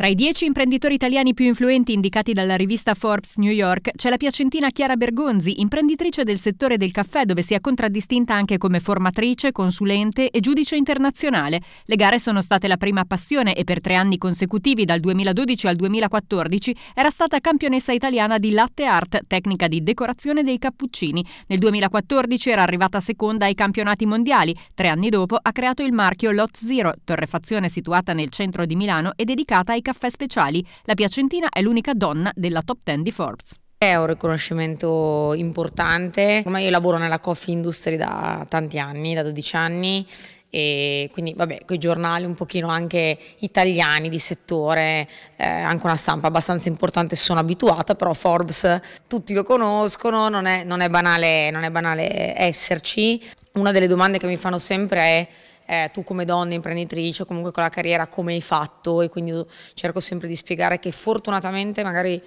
Tra i dieci imprenditori italiani più influenti indicati dalla rivista Forbes New York c'è la piacentina Chiara Bergonzi, imprenditrice del settore del caffè dove si è contraddistinta anche come formatrice, consulente e giudice internazionale. Le gare sono state la prima passione e per tre anni consecutivi dal 2012 al 2014 era stata campionessa italiana di latte art, tecnica di decorazione dei cappuccini. Nel 2014 era arrivata seconda ai campionati mondiali. Tre anni dopo ha creato il marchio Lot Zero, torrefazione situata nel centro di Milano e dedicata ai cappuccini caffè speciali. La piacentina è l'unica donna della top 10 di Forbes. È un riconoscimento importante, ormai io lavoro nella coffee industry da tanti anni, da 12 anni e quindi vabbè con i giornali un pochino anche italiani di settore, eh, anche una stampa abbastanza importante sono abituata, però Forbes tutti lo conoscono, non è, non è, banale, non è banale esserci. Una delle domande che mi fanno sempre è eh, tu come donna imprenditrice, comunque con la carriera, come hai fatto e quindi cerco sempre di spiegare che fortunatamente magari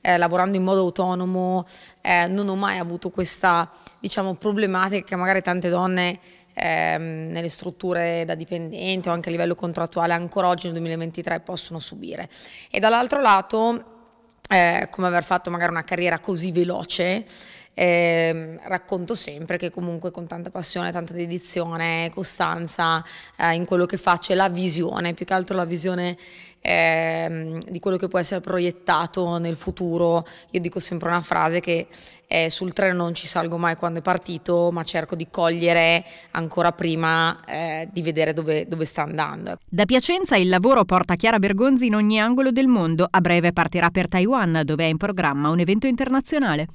eh, lavorando in modo autonomo eh, non ho mai avuto questa diciamo, problematica che magari tante donne ehm, nelle strutture da dipendente o anche a livello contrattuale ancora oggi nel 2023 possono subire. E dall'altro lato, eh, come aver fatto magari una carriera così veloce, eh, racconto sempre che comunque con tanta passione, tanta dedizione, costanza eh, in quello che faccio e la visione, più che altro la visione eh, di quello che può essere proiettato nel futuro. Io dico sempre una frase che eh, sul treno non ci salgo mai quando è partito, ma cerco di cogliere ancora prima eh, di vedere dove, dove, sta andando. Da Piacenza il lavoro porta Chiara Bergonzi in ogni angolo del mondo. A breve partirà per Taiwan, dove è in programma un evento internazionale.